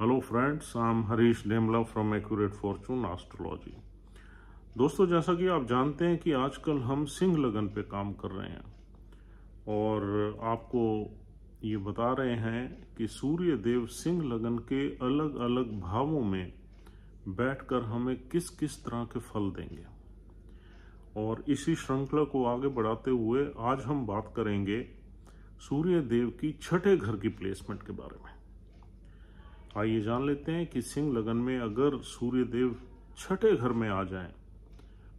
hello friends I am Harish Lemla from accurate fortune astrology दोस्तों जैसा कि आप जानते हैं कि आजकल हम सिंह लगन पे काम कर रहे हैं और आपको ये बता रहे हैं कि सूर्य देव सिंह लगन के अलग अलग भावों में बैठकर हमें किस किस तरह के फल देंगे और इसी श्रृंखला को आगे बढ़ाते हुए आज हम बात करेंगे सूर्य देव की छठे घर की प्लेसमेंट के बारे में आइए जान लेते हैं कि सिंह लगन में अगर सूर्य देव छठे घर में आ जाएं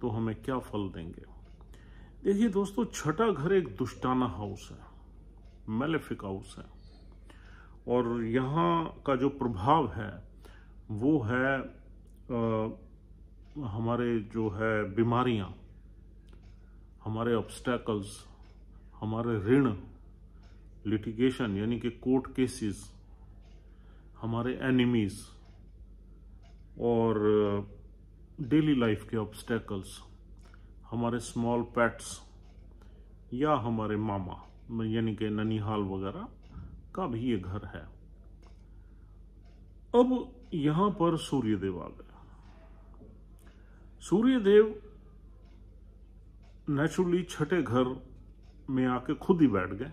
तो हमें क्या फल देंगे देखिए दोस्तों छठा घर एक दुष्टाना हाउस है मेलेफिक हाउस है और यहाँ का जो प्रभाव है वो है आ, हमारे जो है बीमारियाँ हमारे ऑब्स्टेकल्स हमारे ऋण लिटिगेशन यानी कि कोर्ट केसेस हमारे एनिमीज और डेली uh, लाइफ के ऑब्स्टेकल्स हमारे स्मॉल पेट्स या हमारे मामा यानी कि ननिहाल वगैरह का भी ये घर है अब यहां पर सूर्यदेव आ गए सूर्यदेव नेचुरली छठे घर में आके खुद ही बैठ गए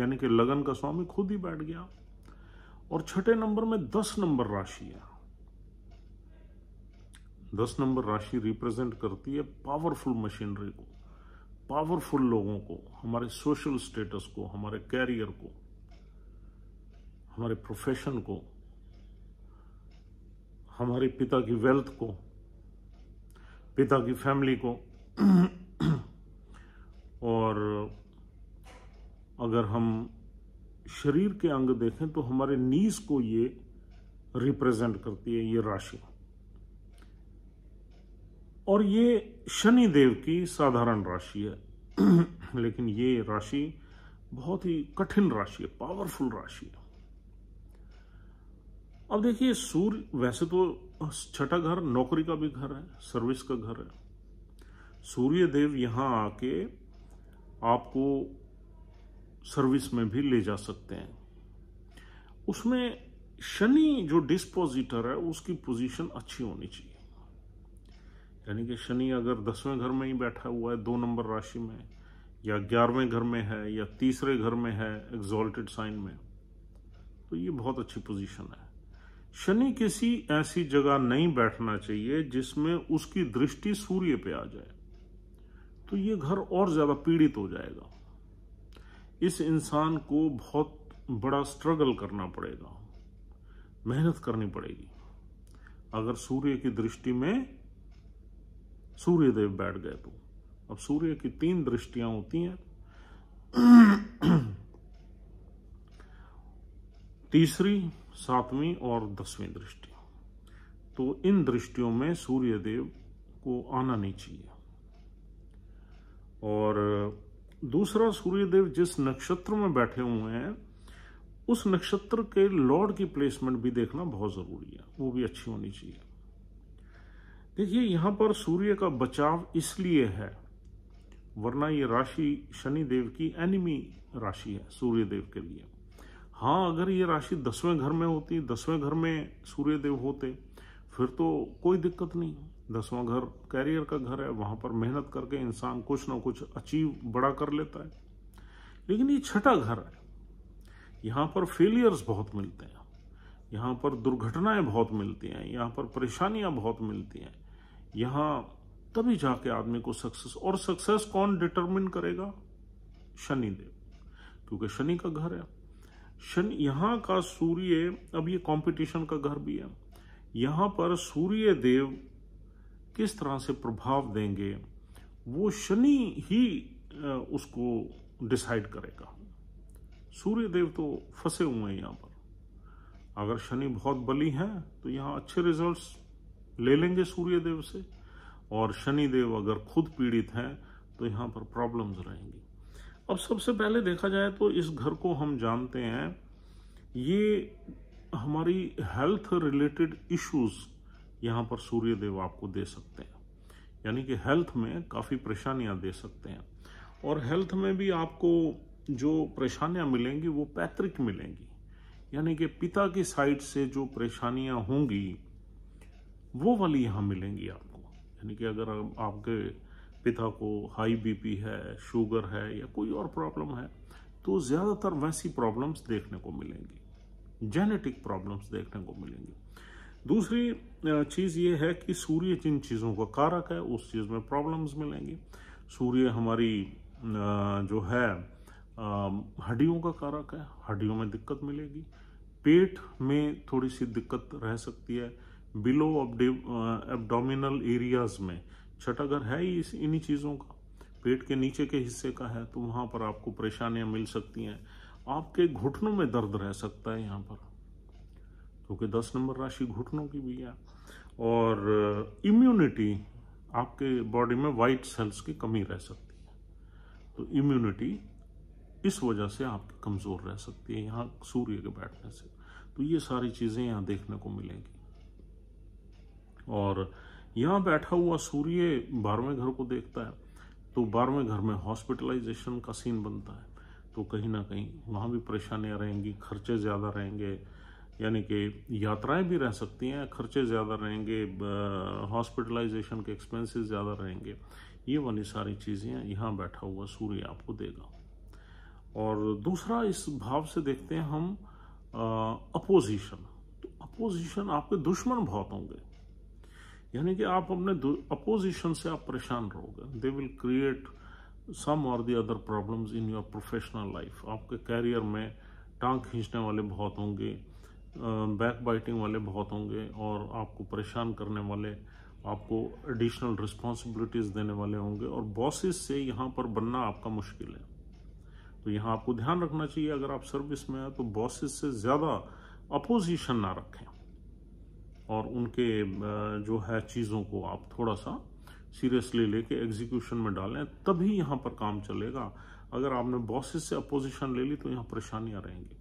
यानी कि लगन का स्वामी खुद ही बैठ गया और छठे नंबर में दस नंबर है दस नंबर राशि रिप्रेजेंट करती है पावरफुल मशीनरी को पावरफुल लोगों को हमारे सोशल स्टेटस को हमारे कैरियर को हमारे प्रोफेशन को हमारे पिता की वेल्थ को पिता की फैमिली को और अगर हम शरीर के अंग देखें तो हमारे नीज को ये रिप्रेजेंट करती है ये राशि और ये शनि देव की साधारण राशि है लेकिन ये राशि बहुत ही कठिन राशि है पावरफुल राशि है अब देखिए सूर्य वैसे तो छठा घर नौकरी का भी घर है सर्विस का घर है सूर्य देव यहां आके आपको सर्विस में भी ले जा सकते हैं उसमें शनि जो डिस्पोजिटर है उसकी पोजीशन अच्छी होनी चाहिए यानी कि शनि अगर दसवें घर में ही बैठा हुआ है दो नंबर राशि में या ग्यारहवें घर में है या तीसरे घर में है एग्जॉल्टेड साइन में तो ये बहुत अच्छी पोजीशन है शनि किसी ऐसी जगह नहीं बैठना चाहिए जिसमें उसकी दृष्टि सूर्य पे आ जाए तो ये घर और ज़्यादा पीड़ित हो जाएगा इस इंसान को बहुत बड़ा स्ट्रगल करना पड़ेगा मेहनत करनी पड़ेगी अगर सूर्य की दृष्टि में सूर्यदेव बैठ गए तो अब सूर्य की तीन दृष्टियां होती हैं तीसरी सातवीं और दसवीं दृष्टि तो इन दृष्टियों में सूर्यदेव को आना नहीं चाहिए और दूसरा सूर्यदेव जिस नक्षत्र में बैठे हुए हैं उस नक्षत्र के लॉर्ड की प्लेसमेंट भी देखना बहुत ज़रूरी है वो भी अच्छी होनी चाहिए देखिए यहाँ पर सूर्य का बचाव इसलिए है वरना ये राशि शनि देव की एनिमी राशि है सूर्य देव के लिए हाँ अगर ये राशि दसवें घर में होती दसवें घर में सूर्य देव होते फिर तो कोई दिक्कत नहीं दसवां घर कैरियर का घर है वहाँ पर मेहनत करके इंसान कुछ ना कुछ अचीव बड़ा कर लेता है लेकिन ये छठा घर है यहाँ पर फेलियर्स बहुत मिलते हैं यहाँ पर दुर्घटनाएं बहुत मिलती हैं यहाँ पर परेशानियां बहुत मिलती हैं यहाँ तभी जाके आदमी को सक्सेस और सक्सेस कौन डिटरमिन करेगा शनिदेव क्योंकि शनि का घर है शनि यहाँ का सूर्य अब ये कंपटीशन का घर भी है यहाँ पर सूर्य देव किस तरह से प्रभाव देंगे वो शनि ही उसको डिसाइड करेगा सूर्य देव तो फंसे हुए हैं यहाँ पर अगर शनि बहुत बली है तो यहाँ अच्छे रिजल्ट्स ले लेंगे सूर्य देव से और शनि देव अगर खुद पीड़ित हैं तो यहाँ पर प्रॉब्लम्स रहेंगी अब सबसे पहले देखा जाए तो इस घर को हम जानते हैं ये हमारी हेल्थ रिलेटेड इश्यूज यहाँ पर सूर्यदेव आपको दे सकते हैं यानी कि हेल्थ में काफ़ी परेशानियाँ दे सकते हैं और हेल्थ में भी आपको जो परेशानियाँ मिलेंगी वो पैतृक मिलेंगी यानी कि पिता की साइड से जो परेशानियाँ होंगी वो वाली यहाँ मिलेंगी आपको यानी कि अगर आपके पिता को हाई बीपी है शुगर है या कोई और प्रॉब्लम है तो ज़्यादातर वैसी प्रॉब्लम्स देखने को मिलेंगी जेनेटिक प्रॉब्लम्स देखने को मिलेंगी दूसरी चीज़ ये है कि सूर्य जिन चीज़ों का कारक है उस चीज़ में प्रॉब्लम्स मिलेंगी सूर्य हमारी जो है हड्डियों का कारक है हड्डियों में दिक्कत मिलेगी पेट में थोड़ी सी दिक्कत रह सकती है बिलो एब्डोमिनल एरियाज में अगर है ही इस इन्हीं चीज़ों का पेट के नीचे के हिस्से का है तो वहाँ पर आपको परेशानियाँ मिल सकती हैं आपके घुटनों में दर्द रह सकता है यहाँ पर क्योंकि दस नंबर राशि घुटनों की भी है और इम्यूनिटी uh, आपके बॉडी में वाइट सेल्स की कमी रह सकती है तो इम्यूनिटी इस वजह से आप कमज़ोर रह सकती है यहाँ सूर्य के बैठने से तो ये सारी चीज़ें यहाँ देखने को मिलेंगी और यहाँ बैठा हुआ सूर्य बारहवें घर को देखता है तो बारहवें घर में हॉस्पिटलाइजेशन का सीन बनता है तो कहीं ना कहीं वहाँ भी परेशानियाँ रहेंगी खर्चे ज़्यादा रहेंगे यानी कि यात्राएं भी रह सकती हैं खर्चे ज़्यादा रहेंगे हॉस्पिटलाइजेशन के एक्सपेंसेस ज़्यादा रहेंगे ये वाली सारी चीज़ें यहाँ बैठा हुआ सूर्य आपको देगा और दूसरा इस भाव से देखते हैं हम अपोजिशन तो अपोजिशन आपके दुश्मन बहुत होंगे यानी कि आप अपने अपोजिशन से आप परेशान रहोगे दे विल क्रिएट सम और the other problems in your professional life आपके कैरियर में टांग खींचने वाले बहुत होंगे बैक बाइटिंग वाले बहुत होंगे और आपको परेशान करने वाले आपको एडिशनल रिस्पॉन्सिबिलिटीज़ देने वाले होंगे और बॉसेस से यहाँ पर बनना आपका मुश्किल है तो यहाँ आपको ध्यान रखना चाहिए अगर आप सर्विस में हैं तो बॉसेस से ज़्यादा अपोजिशन ना रखें और उनके जो है चीज़ों को आप थोड़ा सा सीरियसली लेके एग्जीक्यूशन में डालें तभी यहाँ पर काम चलेगा अगर आपने बॉसेस से अपोजिशन ले ली तो यहाँ परेशानियाँ रहेंगी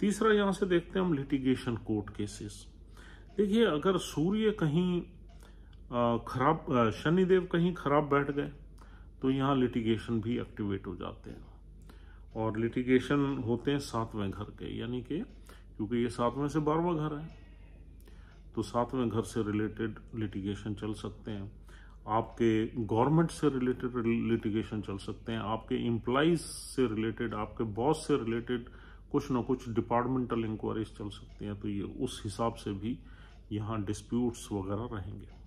तीसरा यहां से देखते हैं हम लिटिगेशन कोर्ट केसेस देखिए अगर सूर्य कहीं खराब शनिदेव कहीं खराब बैठ गए तो यहाँ लिटिगेशन भी एक्टिवेट हो जाते हैं और लिटिगेशन होते हैं सातवें घर के यानी कि क्योंकि ये सातवें से बारहवा घर है तो सातवें घर से रिलेटेड लिटिगेशन चल सकते हैं आपके गवर्नमेंट से रिलेटेड लिटिगेशन चल सकते हैं आपके एम्प्लाइज से रिलेटेड आपके बॉस से रिलेटेड कुछ ना कुछ डिपार्टमेंटल इंक्वायरीज चल सकती हैं तो ये उस हिसाब से भी यहाँ डिस्प्यूट्स वगैरह रहेंगे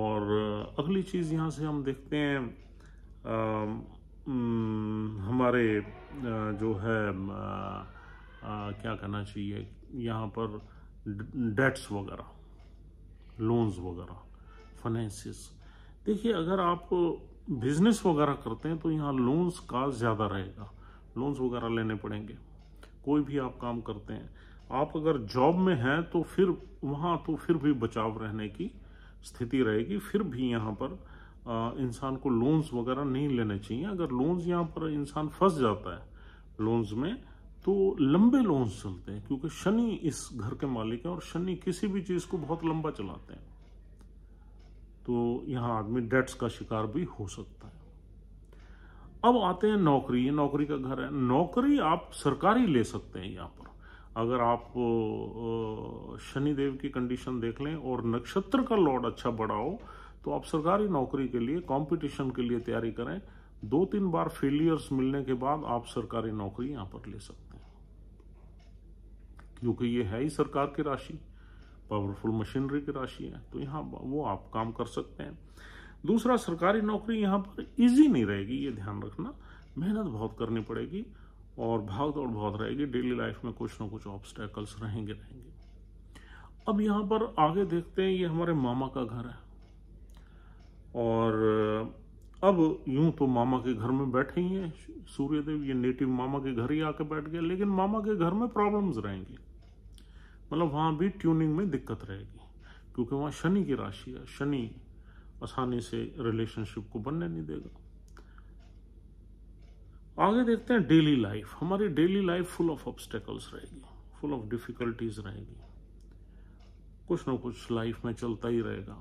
और अगली चीज़ यहाँ से हम देखते हैं आ, हमारे जो है आ, आ, क्या कहना चाहिए यहाँ पर डेट्स वगैरह लोन्स वगैरह फाइनेंसिस देखिए अगर आप बिजनेस वगैरह करते हैं तो यहाँ लोन्स का ज़्यादा रहेगा लोन्स वगैरह लेने पड़ेंगे कोई भी आप काम करते हैं आप अगर जॉब में हैं तो फिर वहाँ तो फिर भी बचाव रहने की स्थिति रहेगी फिर भी यहाँ पर इंसान को लोन्स वगैरह नहीं लेने चाहिए अगर लोन्स यहाँ पर इंसान फंस जाता है लोन्स में तो लंबे लोन्स चलते हैं क्योंकि शनि इस घर के मालिक हैं और शनि किसी भी चीज़ को बहुत लंबा चलाते हैं तो यहाँ आदमी डेट्स का शिकार भी हो सकता है अब आते हैं नौकरी ये नौकरी का घर है नौकरी आप सरकारी ले सकते हैं यहाँ पर अगर आप शनिदेव की कंडीशन देख लें और नक्षत्र का लॉर्ड अच्छा बड़ा हो तो आप सरकारी नौकरी के लिए कंपटीशन के लिए तैयारी करें दो तीन बार फेलियर्स मिलने के बाद आप सरकारी नौकरी यहाँ पर ले सकते हैं क्योंकि ये है ही सरकार की राशि पावरफुल मशीनरी की राशि है तो यहाँ वो आप काम कर सकते हैं दूसरा सरकारी नौकरी यहाँ पर इजी नहीं रहेगी ये ध्यान रखना मेहनत बहुत करनी पड़ेगी और भाग दौड़ बहुत रहेगी डेली लाइफ में कुछ ना कुछ ऑब्स्टेकल्स रहेंगे रहेंगे अब यहाँ पर आगे देखते हैं ये हमारे मामा का घर है और अब यूं तो मामा के घर में बैठे ही हैं सूर्यदेव ये नेटिव मामा के घर ही आके बैठ गए लेकिन मामा के घर में प्रॉब्लम्स रहेंगी मतलब वहाँ भी ट्यूनिंग में दिक्कत रहेगी क्योंकि वहाँ शनि की राशि है शनि आसानी से रिलेशनशिप को बनने नहीं देगा आगे देखते हैं डेली लाइफ हमारी daily life full of obstacles रहेगी फुल ऑफ डिफिकल्टीज रहेगी कुछ ना कुछ लाइफ में चलता ही रहेगा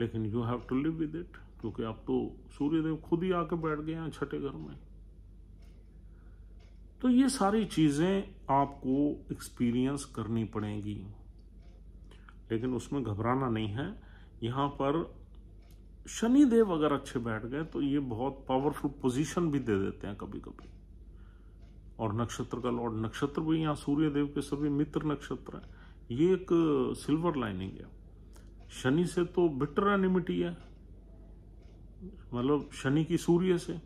लेकिन you have to live with it क्योंकि आप तो सूर्यदेव खुद ही आके बैठ गए हैं छठे घर में तो ये सारी चीज़ें आपको एक्सपीरियंस करनी पड़ेंगी लेकिन उसमें घबराना नहीं है यहां पर शनि देव अगर अच्छे बैठ गए तो ये बहुत पावरफुल पोजीशन भी दे देते हैं कभी कभी और नक्षत्र का लॉर्ड नक्षत्र भी यहाँ सूर्य देव के सभी मित्र नक्षत्र है ये एक सिल्वर uh, लाइनिंग है शनि से तो बिटर एनिमिटी है मतलब शनि की सूर्य से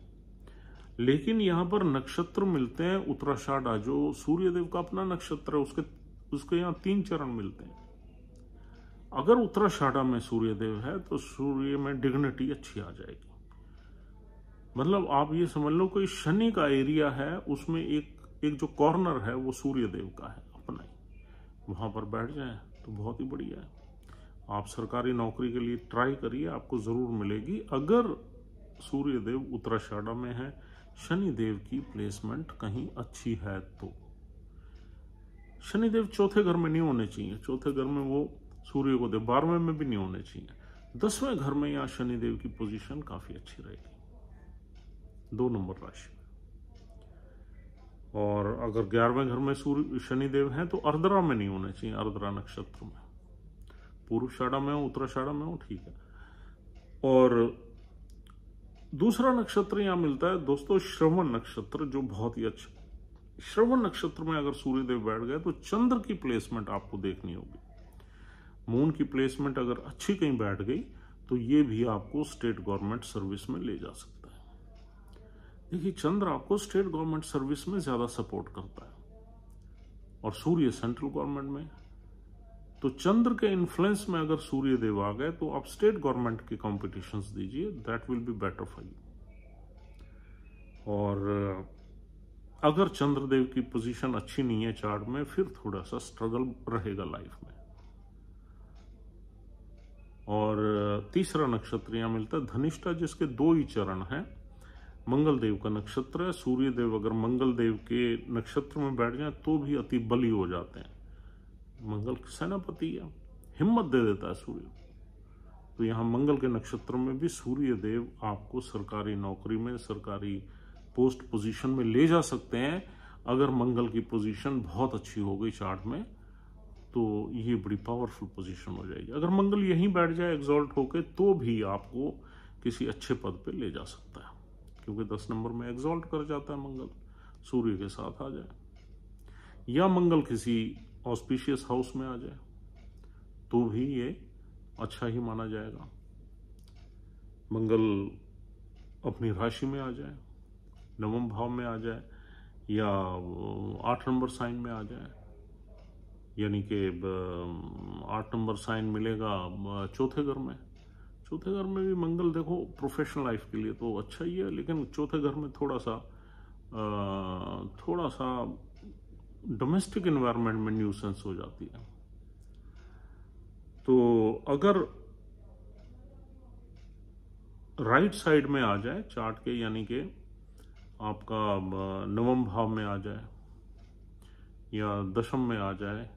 लेकिन यहाँ पर नक्षत्र मिलते हैं उत्तराषाढ़ा जो सूर्यदेव का अपना नक्षत्र है उसके उसके यहाँ तीन चरण मिलते हैं अगर उत्तराषाढ़ा में सूर्यदेव है तो सूर्य में डिग्निटी अच्छी आ जाएगी मतलब आप ये समझ लो कि शनि का एरिया है उसमें एक एक जो कॉर्नर है वो सूर्यदेव का है अपना ही वहाँ पर बैठ जाए तो बहुत ही बढ़िया है आप सरकारी नौकरी के लिए ट्राई करिए आपको ज़रूर मिलेगी अगर सूर्यदेव उत्तराषाढ़ा में है शनिदेव की प्लेसमेंट कहीं अच्छी है तो शनिदेव चौथे घर में नहीं होने चाहिए चौथे घर में वो सूर्य को देव बारहवें में भी नहीं होने चाहिए दसवें घर में यहां शनिदेव की पोजीशन काफी अच्छी रहेगी दो नंबर राशि में और अगर ग्यारहवें घर में सूर्य शनिदेव हैं तो अर्द्रा में नहीं होने चाहिए अर्द्रा नक्षत्र में पूर्व शाड़ा में हो उत्तराषाढ़ा में हो ठीक है और दूसरा नक्षत्र यहां मिलता है दोस्तों श्रवण नक्षत्र जो बहुत ही अच्छा श्रवण नक्षत्र में अगर सूर्यदेव बैठ गए तो चंद्र की प्लेसमेंट आपको देखनी होगी मून की प्लेसमेंट अगर अच्छी कहीं बैठ गई तो ये भी आपको स्टेट गवर्नमेंट सर्विस में ले जा सकता है देखिए चंद्र आपको स्टेट गवर्नमेंट सर्विस में ज़्यादा सपोर्ट करता है और सूर्य सेंट्रल गवर्नमेंट में तो चंद्र के इन्फ्लुएंस में अगर सूर्य देव आ गए तो आप स्टेट गवर्नमेंट के कॉम्पिटिशन दीजिए that will be better for you और अगर चंद्रदेव की पोजीशन अच्छी नहीं है चार्ट में फिर थोड़ा सा स्ट्रगल रहेगा लाइफ में और तीसरा नक्षत्र यहाँ मिलता है धनिष्ठा जिसके दो ही चरण हैं मंगलदेव का नक्षत्र है सूर्यदेव अगर मंगलदेव के नक्षत्र में बैठ जाए तो भी अति बलि हो जाते हैं मंगल सेनापति है हिम्मत दे देता है सूर्य तो यहाँ मंगल के नक्षत्र में भी सूर्यदेव आपको सरकारी नौकरी में सरकारी पोस्ट पोजीशन में ले जा सकते हैं अगर मंगल की पोजीशन बहुत अच्छी हो गई चार्ट में तो ये बड़ी पावरफुल पोजीशन हो जाएगी अगर मंगल यहीं बैठ जाए एग्जॉल्ट होके तो भी आपको किसी अच्छे पद पे ले जा सकता है क्योंकि दस नंबर में एग्जॉल्ट कर जाता है मंगल सूर्य के साथ आ जाए या मंगल किसी ऑस्पिशियस हाउस में आ जाए तो भी ये अच्छा ही माना जाएगा मंगल अपनी राशि में आ जाए नवम भाव में आ जाए या आठ नंबर साइन में आ जाए यानी कि आठ नंबर साइन मिलेगा चौथे घर में चौथे घर में भी मंगल देखो प्रोफेशनल लाइफ के लिए तो अच्छा ही है लेकिन चौथे घर में थोड़ा सा थोड़ा सा डोमेस्टिक इन्वायरमेंट में न्यूसेंस हो जाती है तो अगर राइट साइड में आ जाए चार्ट के यानी कि आपका नवम भाव में आ जाए या दशम में आ जाए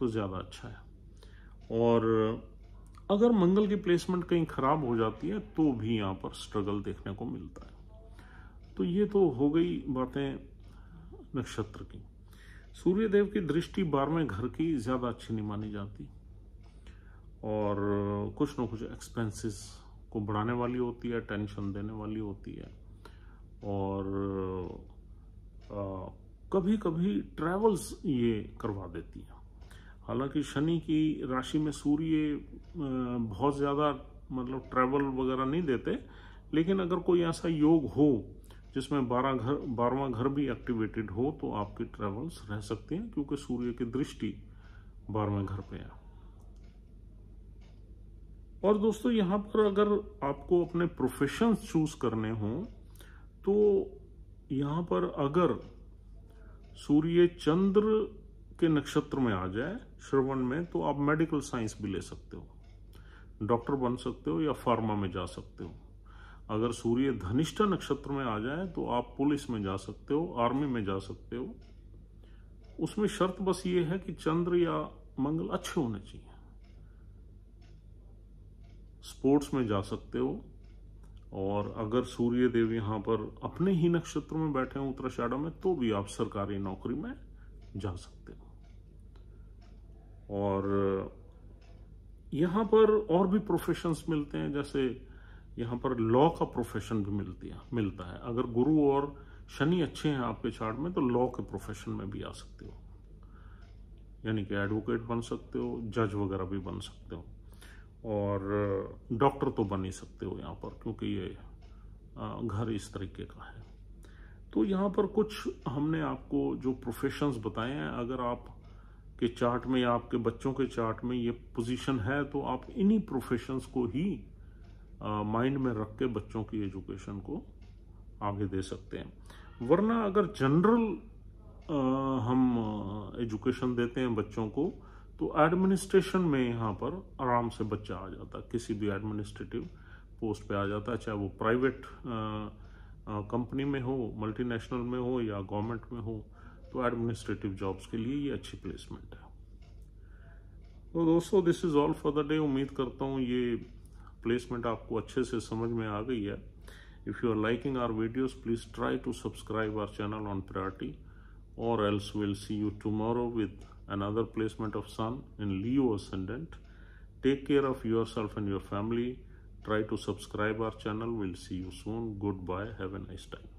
तो ज़्यादा अच्छा है और अगर मंगल की प्लेसमेंट कहीं ख़राब हो जाती है तो भी यहाँ पर स्ट्रगल देखने को मिलता है तो ये तो हो गई बातें नक्षत्र की सूर्यदेव की दृष्टि बारहवें घर की ज़्यादा अच्छी नहीं मानी जाती और कुछ ना कुछ एक्सपेंसेस को बढ़ाने वाली होती है टेंशन देने वाली होती है और आ, कभी कभी ट्रैवल्स ये करवा देती है हालांकि शनि की राशि में सूर्य बहुत ज़्यादा मतलब ट्रैवल वगैरह नहीं देते लेकिन अगर कोई ऐसा योग हो जिसमें बारह घर बारहवा घर भी एक्टिवेटेड हो तो आपके ट्रैवल्स रह सकते हैं क्योंकि सूर्य की दृष्टि बारहवें घर पे है और दोस्तों यहाँ पर अगर आपको अपने प्रोफेशन चूज करने हों तो यहाँ पर अगर सूर्य चंद्र के नक्षत्र में आ जाए श्रवण में तो आप मेडिकल साइंस भी ले सकते हो डॉक्टर बन सकते हो या फार्मा में जा सकते हो अगर सूर्य धनिष्ठा नक्षत्र में आ जाए तो आप पुलिस में जा सकते हो आर्मी में जा सकते हो उसमें शर्त बस ये है कि चंद्र या मंगल अच्छे होने चाहिए स्पोर्ट्स में जा सकते हो और अगर सूर्य देव यहां पर अपने ही नक्षत्र में बैठे हों उत्तराषाढ़ा में तो भी आप सरकारी नौकरी में जा सकते हो और यहाँ पर और भी प्रोफेशंस मिलते हैं जैसे यहाँ पर लॉ का प्रोफेशन भी मिलती है मिलता है अगर गुरु और शनि अच्छे हैं आपके चार्ट में तो लॉ के प्रोफेशन में भी आ सकते हो यानी कि एडवोकेट बन सकते हो जज वगैरह भी बन सकते हो और डॉक्टर तो बन ही सकते हो यहाँ पर क्योंकि ये घर इस तरीके का है तो यहाँ पर कुछ हमने आपको जो प्रोफेशंस बताए हैं अगर आप के चार्ट में या आपके बच्चों के चार्ट में ये पोजीशन है तो आप इन्हीं प्रोफेशंस को ही माइंड में रख के बच्चों की एजुकेशन को आगे दे सकते हैं वरना अगर जनरल हम एजुकेशन देते हैं बच्चों को तो एडमिनिस्ट्रेशन में यहाँ पर आराम से बच्चा आ जाता किसी भी एडमिनिस्ट्रेटिव पोस्ट पे आ जाता है चाहे वो प्राइवेट कंपनी में हो मल्टीनेशनल में हो या गवर्नमेंट में हो तो एडमिनिस्ट्रेटिव जॉब्स के लिए ये अच्छी प्लेसमेंट है तो दोस्तों this is all for the day उम्मीद करता हूँ ये प्लेसमेंट आपको अच्छे से समझ में आ गई है if you are liking our videos please try to subscribe our channel on priority और else will see you tomorrow with other placement of sun in Leo ascendant take care of your self and your family try to subscribe our channel will see you soon goodbye have a nice time